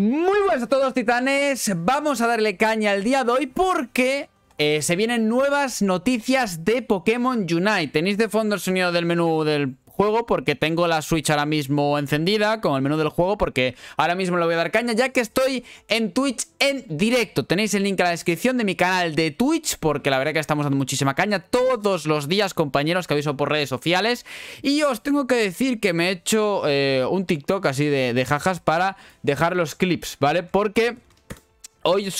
Muy buenas a todos titanes, vamos a darle caña al día de hoy porque eh, se vienen nuevas noticias de Pokémon Unite. Tenéis de fondo el sonido del menú del juego porque tengo la Switch ahora mismo encendida con el menú del juego porque ahora mismo le voy a dar caña ya que estoy en Twitch en directo. Tenéis el link en la descripción de mi canal de Twitch porque la verdad que estamos dando muchísima caña todos los días compañeros que aviso por redes sociales y os tengo que decir que me he hecho eh, un TikTok así de jajas para dejar los clips, ¿vale? Porque... Hoy, os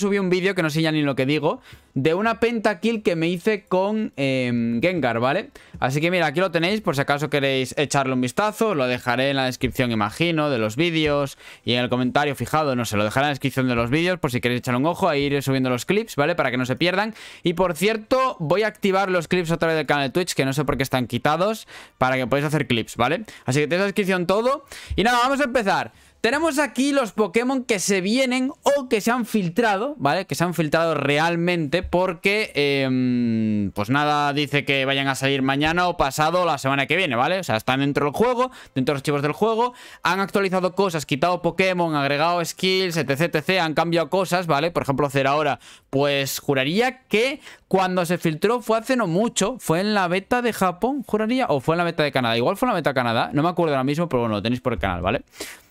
subí un vídeo, que no sé ya ni lo que digo, de una pentakill que me hice con em, Gengar, ¿vale? Así que mira, aquí lo tenéis, por si acaso queréis echarle un vistazo, lo dejaré en la descripción, imagino, de los vídeos y en el comentario fijado, no sé, lo dejaré en la descripción de los vídeos por si queréis echarle un ojo, ahí iré subiendo los clips, ¿vale? Para que no se pierdan. Y por cierto, voy a activar los clips a través del canal de Twitch, que no sé por qué están quitados, para que podáis hacer clips, ¿vale? Así que tenéis la descripción todo. Y nada, vamos a empezar. Tenemos aquí los Pokémon que se vienen o que se han filtrado, ¿vale? Que se han filtrado realmente porque, em, pues nada, dice que vayan a salir mañana o pasado o la semana que viene, ¿vale? O sea, están dentro del juego, dentro de los archivos del juego, han actualizado cosas, quitado Pokémon, agregado skills, etc, etc, han cambiado cosas, ¿vale? Por ejemplo, hacer ahora. pues juraría que cuando se filtró fue hace no mucho, fue en la beta de Japón, juraría, o fue en la beta de Canadá, igual fue en la beta de Canadá, no me acuerdo ahora mismo, pero bueno, lo tenéis por el canal, ¿vale? vale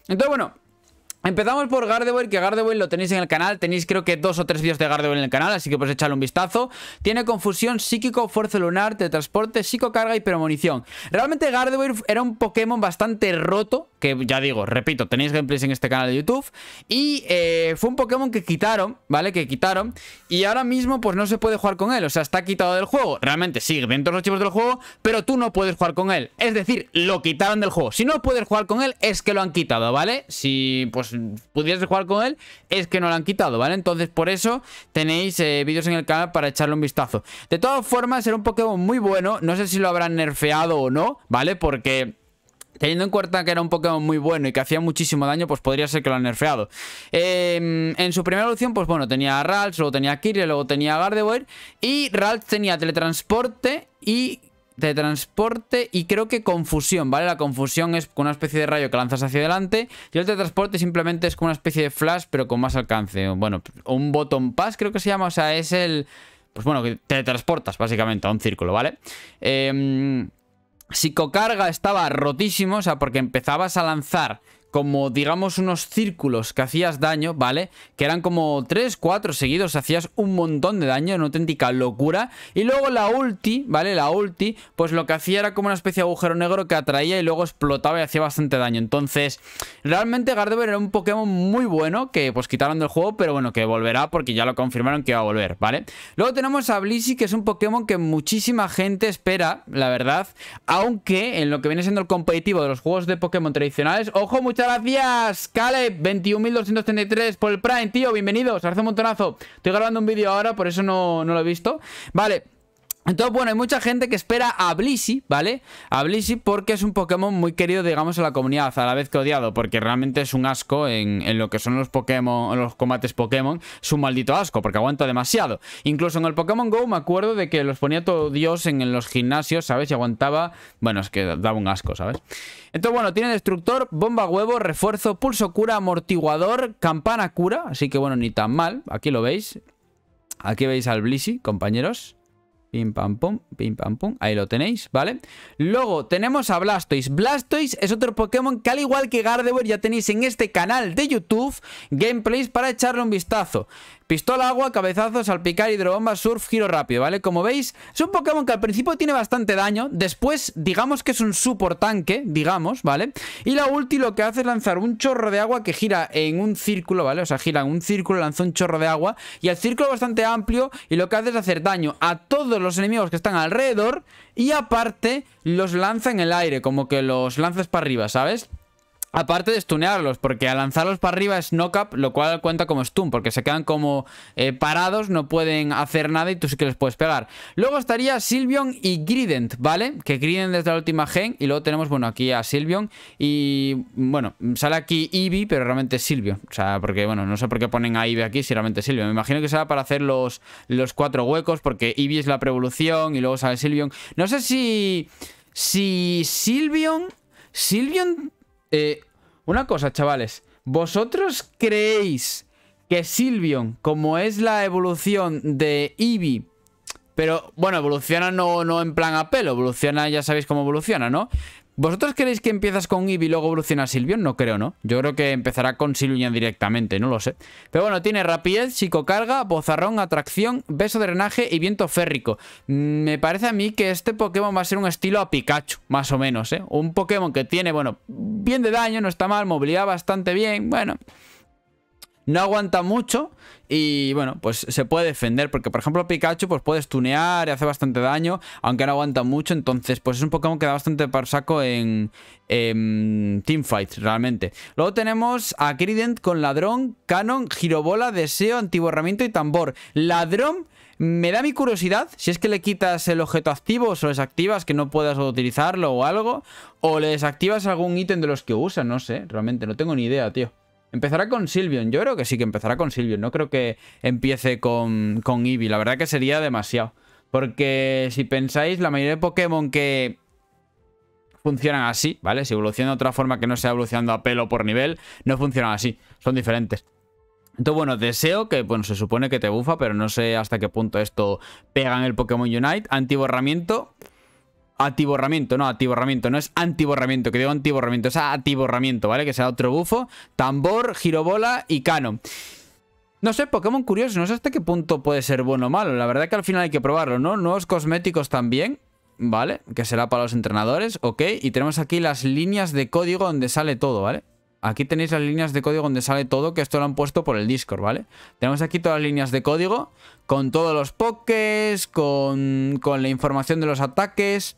entonces, bueno, Empezamos por Gardevoir, que Gardevoir lo tenéis en el canal, tenéis creo que dos o tres vídeos de Gardevoir en el canal, así que pues echarle un vistazo. Tiene confusión psíquico, fuerza lunar, teletransporte, psicocarga y premonición. Realmente Gardevoir era un Pokémon bastante roto, que ya digo, repito, tenéis gameplays en este canal de YouTube, y eh, fue un Pokémon que quitaron, ¿vale? Que quitaron, y ahora mismo pues no se puede jugar con él, o sea, está quitado del juego. Realmente sigue sí, dentro de los archivos del juego, pero tú no puedes jugar con él. Es decir, lo quitaron del juego. Si no puedes jugar con él, es que lo han quitado, ¿vale? Si pues pudiese jugar con él, es que no lo han quitado, ¿vale? Entonces por eso tenéis eh, vídeos en el canal para echarle un vistazo. De todas formas, era un Pokémon muy bueno, no sé si lo habrán nerfeado o no, ¿vale? Porque... Teniendo en cuenta que era un Pokémon muy bueno y que hacía muchísimo daño, pues podría ser que lo han nerfeado. Em, en su primera evolución, pues bueno, tenía a Ralts, luego tenía a luego tenía a Gardevoir. Y Ralts tenía teletransporte y teletransporte y creo que confusión, ¿vale? La confusión es con una especie de rayo que lanzas hacia adelante y el teletransporte simplemente es como una especie de flash pero con más alcance. Bueno, un botón pass creo que se llama, o sea, es el... Pues bueno, que teletransportas básicamente a un círculo, ¿vale? Psicocarga em, estaba rotísimo, o sea, porque empezabas a lanzar como digamos unos círculos que hacías daño, ¿vale? Que eran como 3, 4 seguidos, hacías un montón de daño, una auténtica locura. Y luego la ulti, ¿vale? La ulti, pues lo que hacía era como una especie de agujero negro que atraía y luego explotaba y hacía bastante daño. Entonces, realmente Gardevoir era un Pokémon muy bueno que pues quitaron del juego, pero bueno, que volverá porque ya lo confirmaron que iba a volver, ¿vale? Luego tenemos a Blissey, que es un Pokémon que muchísima gente espera, la verdad. Aunque en lo que viene siendo el competitivo de los juegos de Pokémon tradicionales, ojo, muchas gracias, Caleb. 21.233 por el Prime, tío. Bienvenidos. Hace un montonazo. Estoy grabando un vídeo ahora, por eso no, no lo he visto. Vale. Entonces, bueno, hay mucha gente que espera a Blissey, ¿vale? A Blissey porque es un Pokémon muy querido, digamos, en la comunidad, a la vez que odiado, porque realmente es un asco en, lo que son los Pokémon, los combates Pokémon, es un maldito asco, porque aguanta demasiado. Incluso en el Pokémon GO me acuerdo de que los ponía todo Dios en, los gimnasios, ¿sabes? Y aguantaba, bueno, es que daba un asco, ¿sabes? Entonces, bueno, tiene destructor, bomba huevo, refuerzo, pulso cura, amortiguador, campana cura, así que bueno, ni tan mal, aquí lo veis. Aquí veis al Blissey, compañeros. Pim, pam, pum, pim, pam, pum. Ahí lo tenéis, ¿vale? Luego tenemos a Blastoise. Blastoise es otro Pokémon que al igual que Gardevoir ya tenéis en este canal de YouTube gameplays para echarle un vistazo. Pistola, agua, cabezazo, salpicar, hidrobomba, surf, giro rápido, ¿vale? Como veis, es un Pokémon que al principio tiene bastante daño. Después, digamos que es un support tanque, digamos, ¿vale? Y la ulti lo que hace es lanzar un chorro de agua que gira en un círculo, ¿vale? O sea, gira en un círculo, lanza un chorro de agua. Y el círculo es bastante amplio y lo que hace es hacer daño a todos los enemigos que están alrededor. Y aparte, los lanza en el aire, como que los lanzas para arriba, ¿sabes? Aparte de stunearlos, porque al lanzarlos para arriba es knock-up, lo cual cuenta como stun, porque se quedan como eh, parados, no pueden hacer nada y tú sí que les puedes pegar. Luego estaría Silvion y Grident, ¿vale? Que Grident desde la última gen y luego tenemos, bueno, aquí a Silvion y, bueno, sale aquí Eevee, pero realmente es Silvion. O sea, porque, bueno, no sé por qué ponen a Eevee aquí si realmente es Silvion. Me imagino que será para hacer los, los cuatro huecos, porque Eevee es la prevolución y luego sale Silvion. No sé si... Si Silvion... Silvion eh, una cosa, chavales. ¿Vosotros creéis que Silvion, como es la evolución de Eevee, pero bueno, evoluciona no, no en plan a pelo, evoluciona, ya sabéis cómo evoluciona, ¿no? ¿Vosotros queréis que empiezas con Eevee y luego evoluciona a Silvion? No creo, ¿no? Yo creo que empezará con Silvion directamente, no lo sé. Pero bueno, tiene rapidez, psicocarga, bozarrón, atracción, beso de drenaje y viento férrico. Mm, me parece a mí que este Pokémon va a ser un estilo a Pikachu, más o menos, ¿eh? Un Pokémon que tiene, bueno, bien de daño, no está mal, movilidad bastante bien, bueno no aguanta mucho y bueno, pues se puede defender porque por ejemplo Pikachu pues puedes tunear y hace bastante daño, aunque no aguanta mucho, entonces pues es un Pokémon que da bastante par saco en, en teamfights realmente. Luego tenemos a Crident con Ladrón, Canon, Girobola, Deseo, Antiborramiento y Tambor. Ladrón... Me da mi curiosidad si es que le quitas el objeto activo o lo desactivas que no puedas utilizarlo o algo, o le desactivas algún ítem de los que usa, no sé, realmente no tengo ni idea, tío. Empezará con Silvion. Yo creo que sí que empezará con Silvion. No creo que empiece con, con Eevee. La verdad que sería demasiado. Porque si pensáis, la mayoría de Pokémon que funcionan así, ¿vale? Si evolucionan de otra forma que no sea evolucionando a pelo por nivel, no funcionan así. Son diferentes. Entonces, bueno, deseo que, bueno, se supone que te bufa, pero no sé hasta qué punto esto pega en el Pokémon Unite. Antiborramiento Atiborramiento, no, atiborramiento, no es antiborramiento, que digo antiborramiento, es atiborramiento, ¿vale? Que será otro bufo. Tambor, girobola y canon. No sé, Pokémon curioso, no sé hasta qué punto puede ser bueno o malo. La verdad que al final hay que probarlo, ¿no? Nuevos cosméticos también, ¿vale? Que será para los entrenadores, ok. Y tenemos aquí las líneas de código donde sale todo, ¿vale? Aquí tenéis las líneas de código donde sale todo, que esto lo han puesto por el Discord, ¿vale? Tenemos aquí todas las líneas de código, con todos los pokés, con, con la información de los ataques,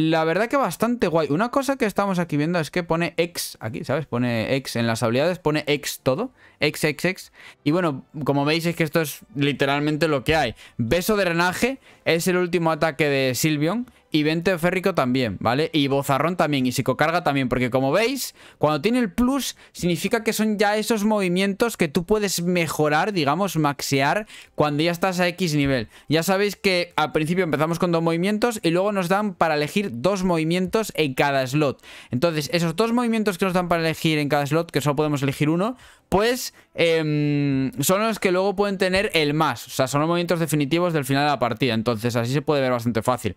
La verdad que bastante guay. Una cosa que estamos aquí viendo es que pone X aquí, ¿sabes? Pone X en las habilidades, pone X todo. X, X, X. Y bueno, como veis es que esto es literalmente lo que hay. Beso de drenaje es el último ataque de Silvion. Y vente férrico también, ¿vale? Y bozarrón también, y psicocarga también, porque como veis, cuando tiene el plus, significa que son ya esos movimientos que tú puedes mejorar, digamos, maxear, cuando ya estás a X nivel. Ya sabéis que al principio empezamos con dos movimientos y luego nos dan para elegir dos movimientos en cada slot. Entonces, esos dos movimientos que nos dan para elegir en cada slot, que solo podemos elegir uno, pues em, son los que luego pueden tener el más. O sea, son los movimientos definitivos del final de la partida. Entonces, así se puede ver bastante fácil.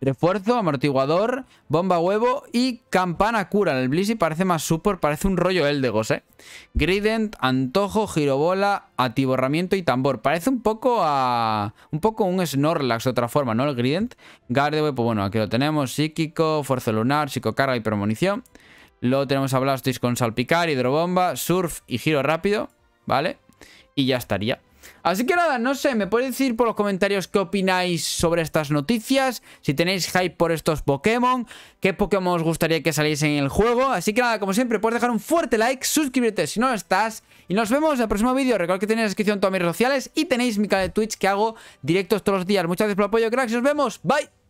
Refuerzo, amortiguador, bomba huevo y campana cura. El Blissey parece más super, parece un rollo Eldegos, ¿eh? Grident, antojo, girobola, atiborramiento y tambor. Parece un poco a... Un poco un Snorlax de otra forma, ¿no? El Grident. Guardaway, pues bueno, aquí lo tenemos. Psíquico, fuerza lunar, psicocarga y premonición. Luego tenemos a Blastoise con salpicar, hidrobomba, surf y giro rápido, ¿vale? Y ya estaría. Así que nada, no sé, me podéis decir por los comentarios qué opináis sobre estas noticias, si tenéis hype por estos Pokémon, qué Pokémon os gustaría que saliesen en el juego. Así que nada, como siempre, puedes dejar un fuerte like, suscribirte si no lo estás, y nos vemos en el próximo vídeo. Recuerda que tenéis la descripción todas mis redes sociales y tenéis mi canal de Twitch que hago directos todos los días. Muchas gracias por el apoyo, cracks, nos vemos. Bye.